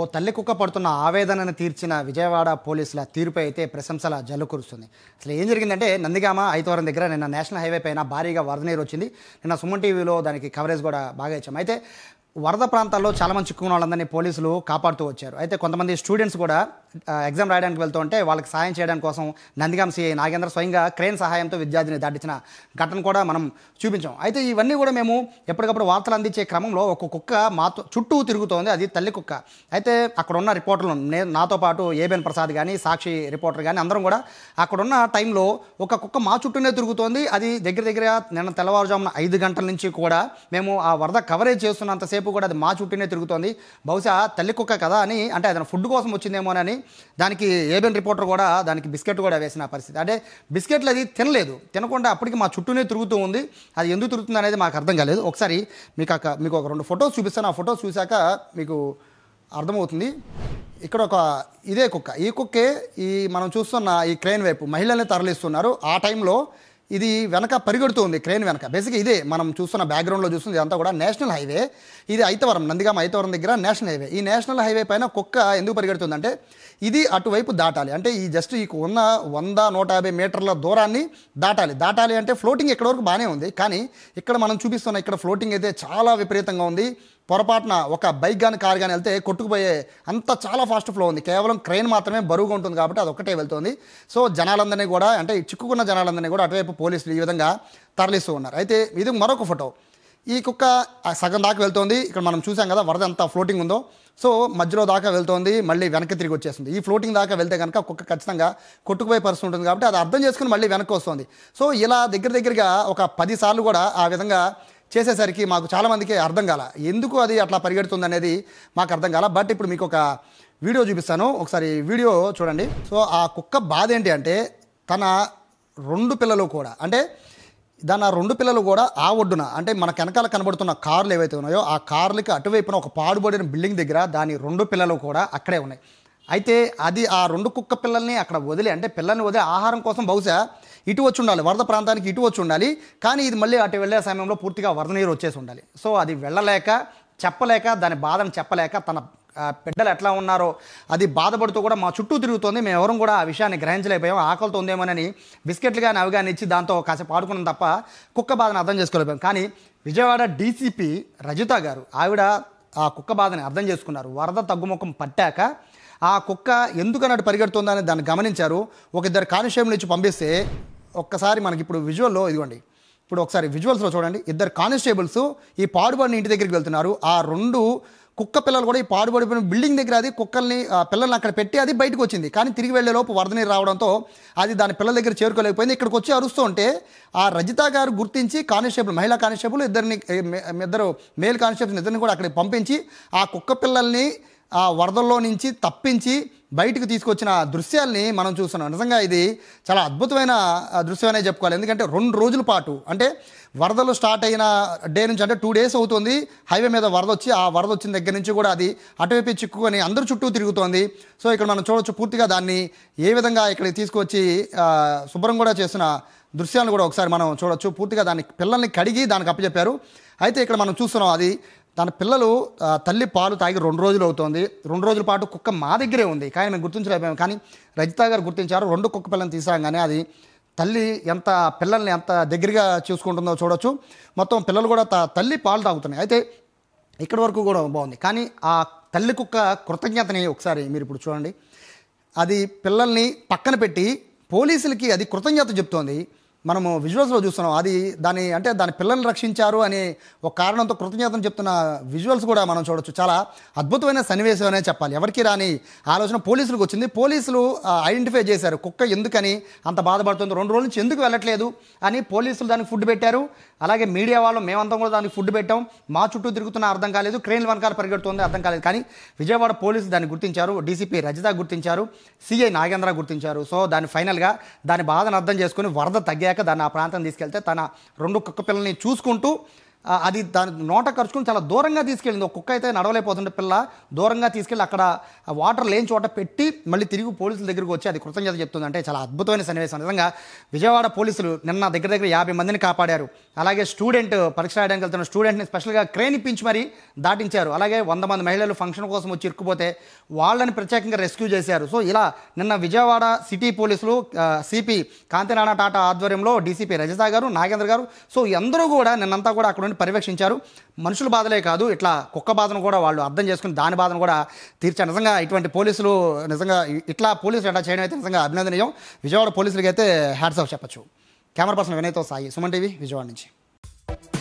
ఓ తల్లి కుక్క పడుతున్న ఆవేదనను తీర్చిన విజయవాడ పోలీసుల తీరుపై అయితే ప్రశంసల జల్లు కురుస్తుంది అసలు ఏం జరిగిందంటే నందిగామ ఐతవరం దగ్గర నిన్న నేషనల్ హైవే పైన భారీగా వరద నీరు వచ్చింది నిన్న సుమన్ టీవీలో దానికి కవరేజ్ కూడా బాగా ఇచ్చాం అయితే వరద ప్రాంతాల్లో చాలామంది చిక్కుకున్న వాళ్ళందరినీ పోలీసులు కాపాడుతూ వచ్చారు అయితే కొంతమంది స్టూడెంట్స్ కూడా ఎగ్జామ్ రాయడానికి వెళ్తూ ఉంటే వాళ్ళకి సాయం చేయడం కోసం నందిగాం సిఐ నాగేంద్ర స్వయంగా క్రేన్ సహాయంతో విద్యార్థిని దాటించిన ఘటన కూడా మనం చూపించాం అయితే ఇవన్నీ కూడా మేము ఎప్పటికప్పుడు వార్తలు అందించే క్రమంలో ఒక కుక్క మాతో చుట్టూ తిరుగుతోంది అది తల్లి కుక్క అయితే అక్కడ ఉన్న రిపోర్టర్లు నేను నాతో పాటు ఏబెన్ ప్రసాద్ కానీ సాక్షి రిపోర్టర్ కానీ అందరం కూడా అక్కడున్న టైంలో ఒక కుక్క మా చుట్టూనే తిరుగుతోంది అది దగ్గర దగ్గర నిన్న తెల్లవారుజామున ఐదు గంటల నుంచి కూడా మేము ఆ వరద కవరేజ్ చేస్తున్నంతసేపు కూడా అది మా చుట్టూనే తిరుగుతోంది బహుశా తల్లి కుక్క కదా అని అంటే అతను ఫుడ్ కోసం వచ్చిందేమోనని దానికి ఏబెన్ రిపోర్టర్ కూడా దానికి బిస్కెట్ కూడా వేసిన పరిస్థితి అంటే బిస్కెట్లు అది తినలేదు తినకుండా అప్పటికి మా చుట్టూనే తిరుగుతూ ఉంది అది ఎందుకు తిరుగుతుంది అనేది మాకు అర్థం కాలేదు ఒకసారి మీకు అక్క మీకు ఒక రెండు ఫొటోస్ చూపిస్తాను ఆ ఫొటోస్ చూశాక మీకు అర్థమవుతుంది ఇక్కడ ఒక ఇదే కుక్క ఈ కుక్కే ఈ మనం చూస్తున్న ఈ క్రెయిన్ వైపు మహిళల్ని తరలిస్తున్నారు ఆ టైంలో ఇది వెనక పరిగెడుతుంది క్రేన్ వెనక బేసిక్ ఇదే మనం చూస్తున్న బ్యాక్గ్రౌండ్లో చూస్తుంది ఇదంతా కూడా నేషనల్ హైవే ఇది ఐతవరం నందిగామ ఐతవరం దగ్గర నేషనల్ హైవే ఈ నేషనల్ హైవే పైన కుక్క ఎందుకు పరిగెడుతుందంటే ఇది అటువైపు దాటాలి అంటే ఈ జస్ట్ ఈ ఉన్న వంద నూట యాభై మీటర్ల దూరాన్ని దాటాలి దాటాలి అంటే ఫ్లోటింగ్ ఇక్కడ వరకు బాగానే ఉంది కానీ ఇక్కడ మనం చూపిస్తున్న ఇక్కడ ఫ్లోటింగ్ అయితే చాలా విపరీతంగా ఉంది పొరపాటున ఒక బైక్ కానీ కార్ కానీ వెళ్తే కొట్టుకుపోయే అంత చాలా ఫాస్ట్ ఫ్లో ఉంది కేవలం క్రెయిన్ మాత్రమే బరువుగా ఉంటుంది కాబట్టి అది ఒకటే వెళ్తుంది సో జనాలందరినీ కూడా అంటే చిక్కుకున్న జనాలందరినీ కూడా అటువైపు పోలీసులు ఈ విధంగా తరలిస్తూ ఉన్నారు అయితే ఇది మరొక ఫోటో ఈ కుక్క సగం దాకా వెళ్తుంది ఇక్కడ మనం చూసాం కదా వరద ఎంత ఫ్లోటింగ్ ఉందో సో మధ్యలో దాకా వెళ్తుంది మళ్ళీ వెనక్కి తిరిగి వచ్చేస్తుంది ఈ ఫ్లోటింగ్ దాకా వెళ్తే కనుక కుక్క ఖచ్చితంగా కొట్టుకుపోయే పరిస్థితి ఉంటుంది కాబట్టి అది అర్థం చేసుకుని మళ్ళీ వెనక్కి వస్తుంది సో ఇలా దగ్గర దగ్గరగా ఒక పదిసార్లు కూడా ఆ విధంగా చేసేసరికి మాకు చాలామందికి అర్థం కాల ఎందుకు అది అట్లా పరిగెడుతుంది అనేది మాకు అర్థం కాల బట్ ఇప్పుడు మీకు ఒక వీడియో చూపిస్తాను ఒకసారి వీడియో చూడండి సో ఆ కుక్క బాధ ఏంటి అంటే తన రెండు పిల్లలు కూడా అంటే దాని ఆ రెండు పిల్లలు కూడా ఆ ఒడ్డున అంటే మన వెనకాల కనబడుతున్న కార్లు ఏవైతే ఉన్నాయో ఆ కార్లకి అటువైపున ఒక పాడుబడిన బిల్డింగ్ దగ్గర దాని రెండు పిల్లలు కూడా అక్కడే ఉన్నాయి అయితే అది ఆ రెండు కుక్క పిల్లల్ని అక్కడ వదిలి అంటే పిల్లల్ని వదిలి ఆహారం కోసం బహుశా ఇటు వచ్చి ఉండాలి వరద ప్రాంతానికి ఇటు వచ్చి ఉండాలి కానీ ఇది మళ్ళీ అటు వెళ్ళే సమయంలో పూర్తిగా వరద నీరు వచ్చేసి ఉండాలి సో అది వెళ్ళలేక చెప్పలేక దాని బాధను చెప్పలేక తన బిడ్డలు ఎట్లా ఉన్నారో అది బాధపడుతూ కూడా మా చుట్టూ తిరుగుతోంది మేము ఎవరం కూడా ఆ విషయాన్ని గ్రహించలేకపోయాం ఆకలితో ఉందేమోనని బిస్కెట్లు కానీ అవి కానీ ఇచ్చి దాంతో కాసేపు ఆడుకున్నాం తప్ప కుక్క బాధను అర్థం చేసుకోలేకపోయాం కానీ విజయవాడ డీసీపీ రజిత గారు ఆవిడ ఆ కుక్క బాధని అర్థం చేసుకున్నారు వరద తగ్గుముఖం పట్టాక ఆ కుక్క ఎందుకన్నట్టు పరిగెడుతుందని దాన్ని గమనించారు ఒక ఇద్దరు కానిస్టేబుల్ ఇచ్చి పంపిస్తే ఒక్కసారి మనకి ఇప్పుడు విజువల్లో ఇదిగోండి ఇప్పుడు ఒకసారి విజువల్స్లో చూడండి ఇద్దరు కానిస్టేబుల్స్ ఈ పాడుబడిన ఇంటి దగ్గరికి వెళ్తున్నారు ఆ రెండు కుక్క పిల్లలు కూడా ఈ పాడుబడిపోయిన బిల్డింగ్ దగ్గర అది కుక్కల్ని పిల్లల్ని అక్కడ పెట్టి అది బయటకు వచ్చింది కానీ తిరిగి వెళ్ళేలోపు వరద నీరు రావడంతో అది దాని పిల్లల దగ్గర చేరుకోలేకపోయింది ఇక్కడికి వచ్చి అరుస్తూ ఉంటే ఆ రజిత గారు గుర్తించి కానిస్టేబుల్ మహిళా కానిస్టేబుల్ ఇద్దరిని ఇద్దరు మేల్ కానిస్టేబుల్ ఇద్దరిని కూడా అక్కడికి పంపించి ఆ కుక్క పిల్లల్ని ఆ వరదల్లో నుంచి తప్పించి బయటకు తీసుకొచ్చిన దృశ్యాల్ని మనం చూస్తున్నాం నిజంగా ఇది చాలా అద్భుతమైన దృశ్యమనే చెప్పుకోవాలి ఎందుకంటే రెండు రోజుల పాటు అంటే వరదలు స్టార్ట్ అయిన డే నుంచి అంటే టూ డేస్ అవుతుంది హైవే మీద వరద వచ్చి ఆ వరద వచ్చిన దగ్గర నుంచి కూడా అది అటువైపు చిక్కుకొని అందరు చుట్టూ తిరుగుతోంది సో ఇక్కడ మనం చూడవచ్చు పూర్తిగా దాన్ని ఏ విధంగా ఇక్కడికి తీసుకొచ్చి శుభ్రం కూడా చేసిన దృశ్యాలను కూడా ఒకసారి మనం చూడొచ్చు పూర్తిగా దాన్ని పిల్లల్ని కడిగి దానికి అప్పచెప్పారు అయితే ఇక్కడ మనం చూస్తున్నాం అది తన పిల్లలు తల్లి పాలు తాగి రెండు రోజులు అవుతోంది రెండు రోజుల పాటు కుక్క మా దగ్గరే ఉంది కానీ మేము గుర్తించలేకపోయాము కానీ రజిత గారు గుర్తించారు రెండు కుక్క పిల్లని తీసాగానే అది తల్లి ఎంత పిల్లల్ని ఎంత దగ్గరగా చూసుకుంటుందో చూడొచ్చు మొత్తం పిల్లలు కూడా తల్లి పాలు తాగుతున్నాయి అయితే ఇక్కడి వరకు కూడా బాగుంది కానీ ఆ తల్లి కుక్క కృతజ్ఞతని ఒకసారి మీరు ఇప్పుడు చూడండి అది పిల్లల్ని పక్కన పెట్టి పోలీసులకి అది కృతజ్ఞత చెప్తోంది మనము విజువల్స్లో చూస్తున్నాం అది దాని అంటే దాని పిల్లల్ని రక్షించారు అనే ఒక కారణంతో కృతజ్ఞతను చెప్తున్న విజువల్స్ కూడా మనం చూడొచ్చు చాలా అద్భుతమైన సన్నివేశం అనే చెప్పాలి ఎవరికి రాని ఆలోచన పోలీసులకు వచ్చింది పోలీసులు ఐడెంటిఫై చేశారు కుక్క ఎందుకని అంత బాధపడుతుంది రెండు రోజుల నుంచి ఎందుకు వెళ్ళట్లేదు అని పోలీసులు దానికి ఫుడ్ పెట్టారు అలాగే మీడియా వాళ్ళు మేమంతా కూడా దానికి ఫుడ్ పెట్టాం మా చుట్టూ తిరుగుతున్న అర్థం కాలేదు క్రెయిన్ వెనకాల పరిగెడుతుంది అర్థం కాలేదు కానీ విజయవాడ పోలీసులు దాన్ని గుర్తించారు డీసీపీ రజిత గుర్తించారు సిఐ నాగేంద్ర గుర్తించారు సో దాని ఫైనల్గా దాని బాధను అర్థం చేసుకుని వరద తగ్గాక దాన్ని ఆ ప్రాంతం తీసుకెళ్తే తన రెండు కుక్క పిల్లల్ని చూసుకుంటూ అది దాని నోట ఖర్చుకుని చాలా దూరంగా తీసుకెళ్ళింది ఒక కుక్క అయితే నడవలేకపోతుండే పిల్ల దూరంగా తీసుకెళ్ళి అక్కడ వాటర్ లేని చోట పెట్టి మళ్ళీ తిరిగి పోలీసుల దగ్గరికి వచ్చి అది కృతజ్ఞత చెప్తుంది అంటే చాలా అద్భుతమైన సన్నివేశం నిజంగా విజయవాడ పోలీసులు నిన్న దగ్గర దగ్గర యాభై మందిని కాపాడారు అలాగే స్టూడెంట్ పరీక్ష రాయడానికి వెళ్తున్న స్టూడెంట్ని స్పెషల్గా క్రేన్ ఇప్పించి మరీ దాటించారు అలాగే వంద మంది మహిళలు ఫంక్షన్ కోసం వచ్చి ఇరుక్కుపోతే వాళ్ళని ప్రత్యేకంగా రెస్క్యూ చేశారు సో ఇలా నిన్న విజయవాడ సిటీ పోలీసులు సిపి కాంతినారాయణ టాటా ఆధ్వర్యంలో డీసీపీ రజతా గారు నాగేంద్ర గారు సో అందరూ కూడా నిన్నంతా కూడా అక్కడ ఉండి పర్యవేక్షించారు మనుషుల బాధలే కాదు ఇట్లా కుక్క బాధను కూడా వాళ్ళు అర్థం చేసుకుని దాని బాధను కూడా తీర్చా నిజంగా ఇటువంటి పోలీసులు నిజంగా ఇట్లా పోలీసులు ఎట్లా చేయడం అయితే నిజంగా అభినందనీయం విజయవాడ పోలీసులకి అయితే హ్యాట్స్ ఆఫ్ చెప్పచ్చు కెమెరా పర్సన్ వినయ్తో సాయి సుమన్ టీవీ విజయవాడ నుంచి